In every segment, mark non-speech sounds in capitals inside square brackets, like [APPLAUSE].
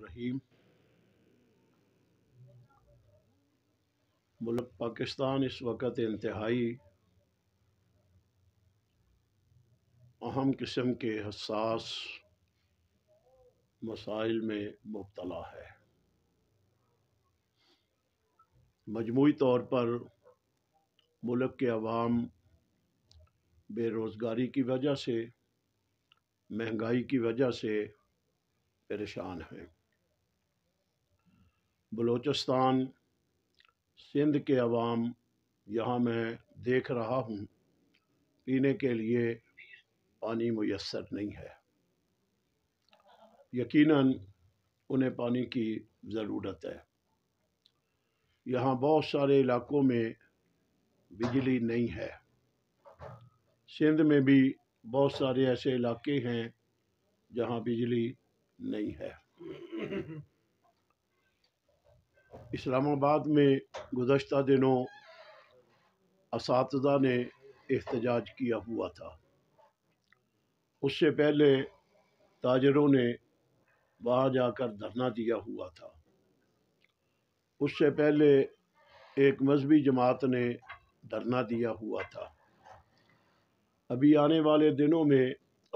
रहीम मुल्क पाकिस्तान इस वक्त इंतहाई अहम किस्म के हसास मसाइल में मुबतला है मजमू तौर पर मुल्क के अवाम बेरोज़गारी की वजह से महंगाई की वजह से परेशान हैं बलूचिस्तान सिंध के अवाम यहाँ मैं देख रहा हूँ पीने के लिए पानी मैसर नहीं है यकीनन उन्हें पानी की ज़रूरत है यहाँ बहुत सारे इलाकों में बिजली नहीं है सिंध में भी बहुत सारे ऐसे इलाके हैं जहाँ बिजली नहीं है [LAUGHS] इस्लामाबाद में गुज्त दिनों इस ने एहतजाज किया हुआ था उससे पहले ताजरों ने वहाँ जाकर धरना दिया हुआ था उससे पहले एक मजहबी जमात ने धरना दिया हुआ था अभी आने वाले दिनों में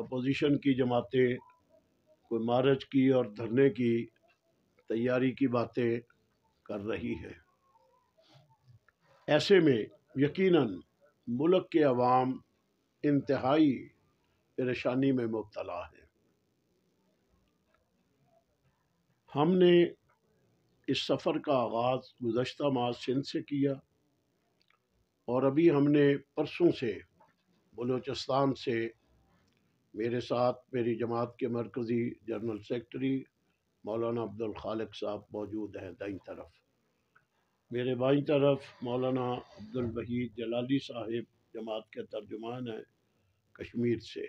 अपोजिशन की जमातें कोई मार्च की और धरने की तैयारी की बातें कर रही है ऐसे में यकीनन मुल्क के अवाम इंतहाई परेशानी में मुबतला है हमने इस सफ़र का आगाज़ गुज्त माह सिंध से किया और अभी हमने परसों से बलूचिस्तान से मेरे साथ मेरी जमात के मरकज़ी जनरल सेक्रेटरी मौलाना अब्दुल खालिक साहब मौजूद हैं दाई तरफ मेरे बाई तरफ मौलाना अब्दुल वहीद जलाली साहिब जमात के तर्जुमान हैं कश्मीर से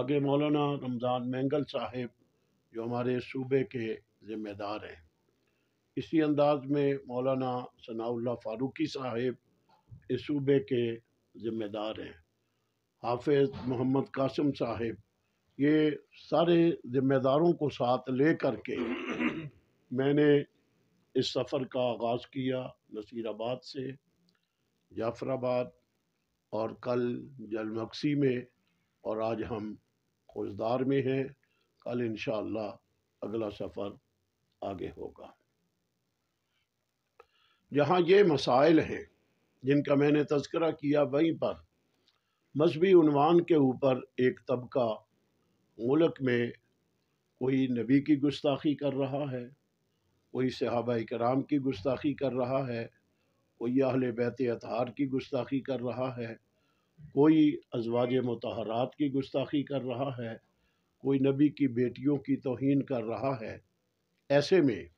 आगे मौलाना रमज़ान मैंगल साहिब जो हमारे सूबे के ज़िम्मेदार हैं इसी अंदाज में मौलाना सनाउल्ला फ़ारूकी साहिब इस सूबे के ज़िम्मेदार हैं हाफिज़ मोहम्मद कासम साहिब ये सारे ज़िम्मेदारों को साथ ले कर के [COUGHS] मैंने इस सफ़र का आगाज़ किया नसीराबाद से जाफराबाद और कल जलमक्सी में और आज हम खोजदार में हैं कल इन अगला सफ़र आगे होगा जहाँ ये मसाइल हैं जिनका मैंने तस्करा किया वहीं पर मजहबी उनवान के ऊपर एक तबका मुल्क में कोई नबी की गुस्ताखी कर रहा है कोई सहाबा कराम की गुस्ताखी कर रहा है कोई अहल बैत अतहार की गुस्ताखी कर रहा है कोई अजवाज मतहरात की गुस्ताखी कर रहा है कोई नबी की बेटियों की तोहन कर रहा है ऐसे में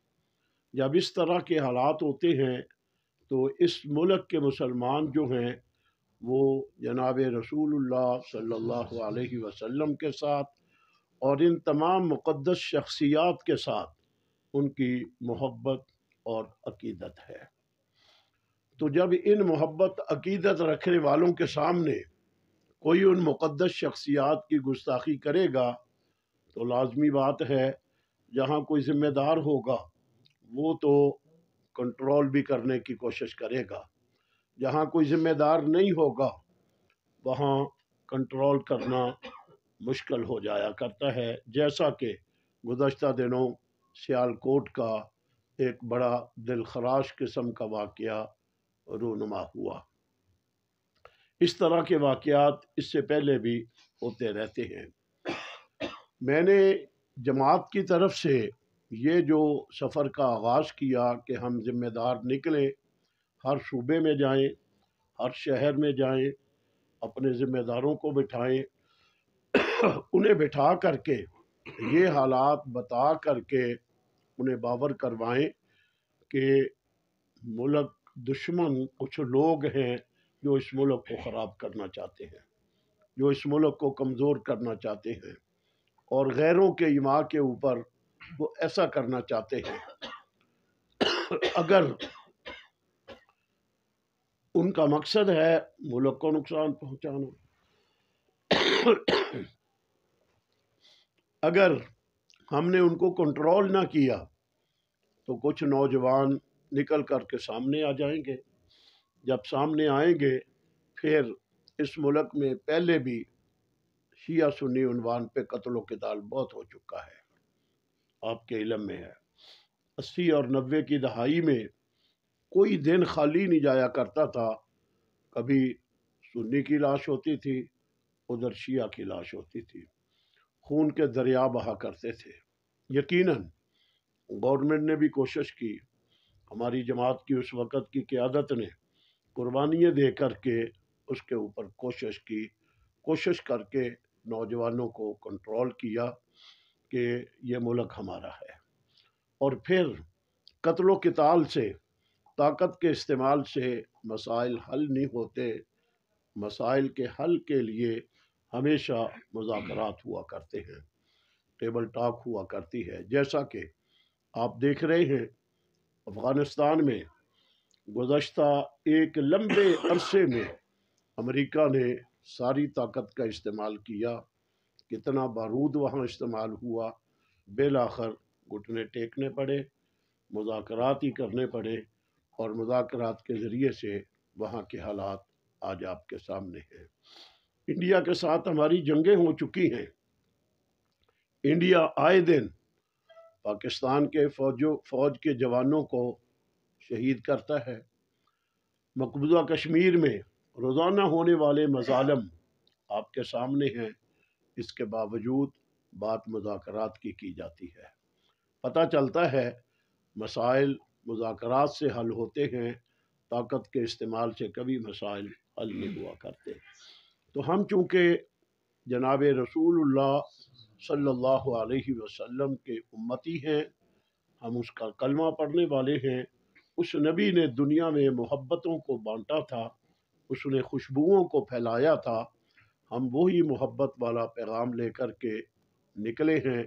जब इस तरह के हालात होते हैं तो इस मुल्क के मुसलमान जो हैं वो जनाब रसूल सल्ला वसम के साथ और इन तमाम मुक़दस शख्सियात के साथ उनकी मोहब्बत और अकीदत है तो जब इन मोहब्बत अकीदत रखने वालों के सामने कोई उन मुक़दस शख्सियात की गुस्ताखी करेगा तो लाजमी बात है जहाँ कोई ज़िम्मेदार होगा वो तो कंट्रोल भी करने की कोशिश करेगा जहाँ कोई ज़िम्मेदार नहीं होगा वहाँ कंट्रोल करना मुश्किल हो जाया करता है जैसा कि गुजशत दिनों सियालकोट का एक बड़ा दिलखराश किस्म का वाक़ रूनुमा हुआ इस तरह के वाक़ इससे पहले भी होते रहते हैं मैंने जमात की तरफ से ये जो सफ़र का आगाज़ किया कि हम ज़िम्मेदार निकलें हर सूबे में जाएं, हर शहर में जाएं, अपने ज़िम्मेदारों को बिठाएं [COUGHS] उन्हें बैठा करके ये हालात बता करके उन्हें बावर करवाएं कि मुल्क दुश्मन कुछ लोग हैं जो इस मुल्क को ख़राब करना चाहते हैं जो इस मुल्क को कमज़ोर करना चाहते हैं और गैरों के इमा के ऊपर वो ऐसा करना चाहते हैं [COUGHS] अगर उनका मकसद है मुल्क को नुकसान पहुंचाना [COUGHS] अगर हमने उनको कंट्रोल ना किया तो कुछ नौजवान निकल कर के सामने आ जाएंगे जब सामने आएंगे फिर इस मुल्क में पहले भी शिया सुन्नी उनवान पे के दाल बहुत हो चुका है आपके इलम में है अस्सी और नब्बे की दहाई में कोई दिन खाली नहीं जाया करता था कभी सुन्नी की लाश होती थी उधर शिया की लाश होती थी खून के दरिया बहा करते थे यकीनन गवर्नमेंट ने भी कोशिश की हमारी जमात की उस वक़्त की क़्यादत ने कुर्बानियाँ दे करके उसके ऊपर कोशिश की कोशिश करके नौजवानों को कंट्रोल किया कि ये मुल्क हमारा है और फिर कत्लो कताल से ताकत के इस्तेमाल से मसाइल हल नहीं होते मसाइल के हल के लिए हमेशा हम्म। मुजाकर हुआ करते हैं टेबल टॉक हुआ करती है जैसा कि आप देख रहे हैं अफ़गानिस्तान में गुज्त एक लंबे अरसे में अमेरिका ने सारी ताकत का इस्तेमाल किया कितना बारूद वहाँ इस्तेमाल हुआ बेलाखर घुटने टेकने पड़े मुजाकर ही करने पड़े और मुजाकर के ज़रिए से वहाँ के हालात आज आपके सामने हैं इंडिया के साथ हमारी जंगें हो चुकी हैं इंडिया आए दिन पाकिस्तान के फौजों फौज के जवानों को शहीद करता है मकबूजा कश्मीर में रोज़ाना होने वाले मजालम आपके सामने हैं इसके बावजूद बात मुजाकरात की की जाती है पता चलता है मसाइल मुजाकरात से हल होते हैं ताकत के इस्तेमाल से कभी मसाइल हल नहीं हुआ करते तो हम चूँकि जनाब रसूल सल्ला वसम के उम्मती हैं हम उसका कलमा पढ़ने वाले हैं उस नबी ने दुनिया में मोहब्बतों को बांटा था उसने खुशबुओं को फैलाया था हम वही मोहब्बत वाला पैगाम लेकर के निकले हैं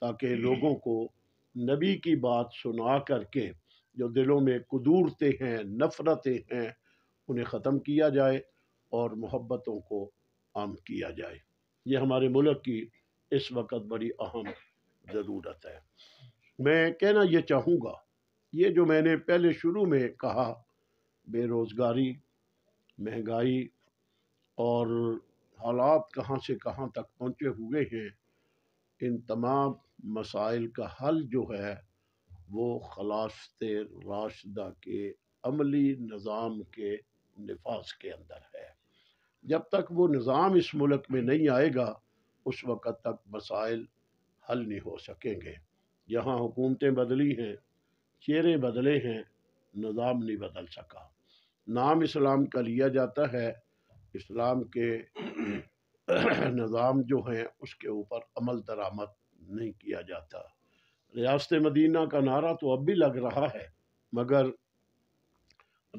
ताकि लोगों को नबी की बात सुना करके जो दिलों में कदूरते हैं नफ़रतें हैं उन्हें ख़त्म किया जाए और मोहब्बतों को आम किया जाए ये हमारे मुल्क की इस वक्त बड़ी अहम ज़रूरत है मैं कहना ये चाहूँगा ये जो मैंने पहले शुरू में कहा बेरोज़गारी महंगाई और हालात कहाँ से कहाँ तक पहुँचे हुए हैं इन तमाम मसाइल का हल जो है वो खलासत राशदा के अमली निज़ाम के नफाज के अंदर है जब तक वो निज़ाम इस मुल्क में नहीं आएगा उस वक़्त तक मसाइल हल नहीं हो सकेंगे यहाँ हुकूमतें बदली हैं चेहरे बदले हैं निज़ाम नहीं बदल सका नाम इस्लाम का लिया जाता है इस्लाम के [CLEARS THROAT] निज़ाम जो हैं उसके ऊपर अमल दरामद नहीं किया जाता रियासत मदीना का नारा तो अब भी लग रहा है मगर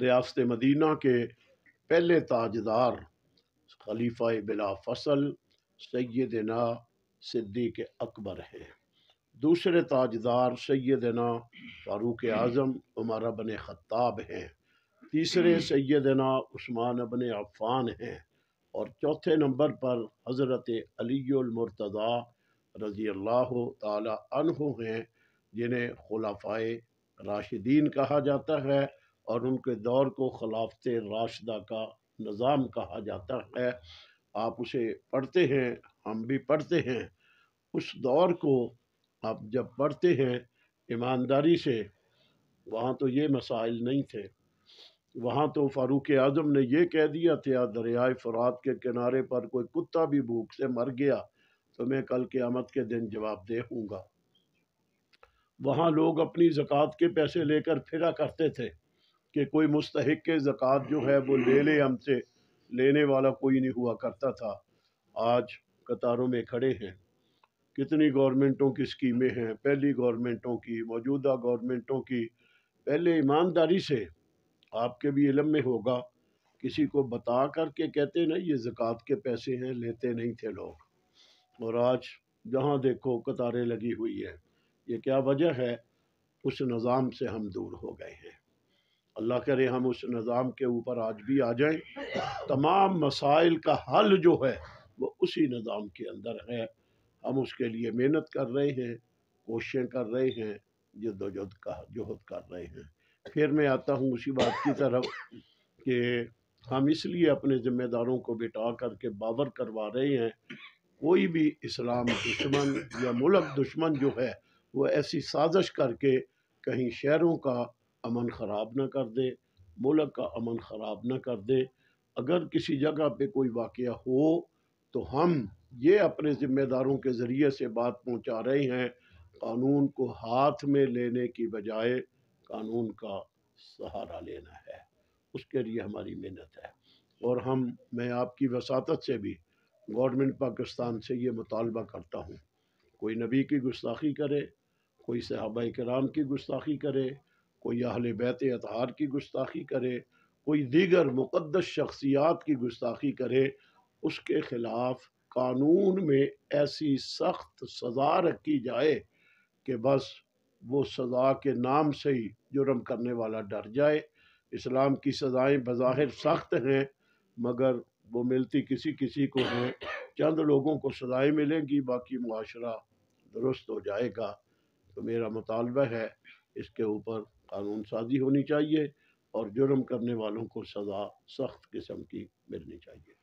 रियासत मदीना के पहले ताजदार खलीफा बिला फसल सैदना सिद्दीक अकबर हैं दूसरे ताजदार सैदना फ़ारूक आज़म उमर अबन ख़त्ताब हैं तीसरे सैदना उस्मान अबन अफ़ान हैं और चौथे नंबर पर हज़रत अलीमरतज़ा रज़ी अल्लाह तहु हैं जिन्हें खलाफा राशिदीन कहा जाता है और उनके दौर को खिलाफत राशदा का निज़ाम कहा जाता है आप उसे पढ़ते हैं हम भी पढ़ते हैं उस दौर को आप जब पढ़ते हैं ईमानदारी से वहाँ तो ये मसाइल नहीं थे वहाँ तो फ़ारूक आज़म ने यह कह दिया था दरियाए फ़रात के किनारे पर कोई कुत्ता भी भूख से मर गया तो मैं कल के आमद के दिन जवाब दे हूँगा वहाँ लोग अपनी ज़क़़त के पैसे लेकर फिरा करते थे कि कोई मुस्तक ज़क़़त जो है वो ले ले हमसे लेने वाला कोई नहीं हुआ करता था आज कतारों में खड़े हैं कितनी गवर्नमेंटों की स्कीमें हैं पहली गवर्नमेंटों की मौजूदा गवर्नमेंटों की पहले ईमानदारी से आपके भी इलम में होगा किसी को बता करके कहते ना ये ज़क़़त के पैसे हैं लेते नहीं थे लोग और आज जहाँ देखो कतारें लगी हुई हैं ये क्या वजह है उस निज़ाम से हम दूर हो गए हैं अल्लाह करे हम उस निज़ाम के ऊपर आज भी आ जाएं तमाम मसाइल का हल जो है वो उसी निज़ाम के अंदर है हम उसके लिए मेहनत कर रहे हैं कोशिशें कर रहे हैं जदोजहद का जहद कर रहे हैं फिर मैं आता हूँ उसी बात की तरफ कि हम इसलिए अपने ज़िम्मेदारों को बिठा करके बावर करवा रहे हैं कोई भी इस्लाम दुश्मन या मुल्क दुश्मन जो है वो ऐसी साजिश करके कहीं शहरों का अमन ख़राब ना कर दे मुल्क का अमन ख़राब ना कर दे अगर किसी जगह पे कोई वाक़ हो तो हम ये अपने ज़िम्मेदारों के ज़रिए से बात पहुंचा रहे हैं कानून को हाथ में लेने की बजाय कानून का सहारा लेना है उसके लिए हमारी मेहनत है और हम मैं आपकी वसात से भी गवर्नमेंट पाकिस्तान से ये मुतालबा करता हूँ कोई नबी की गुस्ताखी करे कोई सहाबा कराम की गुस्ताखी करे कोई अहल बैत अतहार की गुस्ताखी करे कोई दीगर मुकदस शख्सियात की गुस्ताखी करे उसके ख़िलाफ़ कानून में ऐसी सख्त सज़ा रखी जाए कि बस वो सज़ा के नाम से ही जुर्म करने वाला डर जाए इस्लाम की सजाएँ बज़ाहिर सख्त हैं मगर वो मिलती किसी किसी को है चंद लोगों को सजाएँ मिलेंगी बाकी माशरा दुरुस्त हो जाएगा तो मेरा मुतालबा है इसके ऊपर कानून साजी होनी चाहिए और जुर्म करने वालों को सज़ा सख्त किस्म की मिलनी चाहिए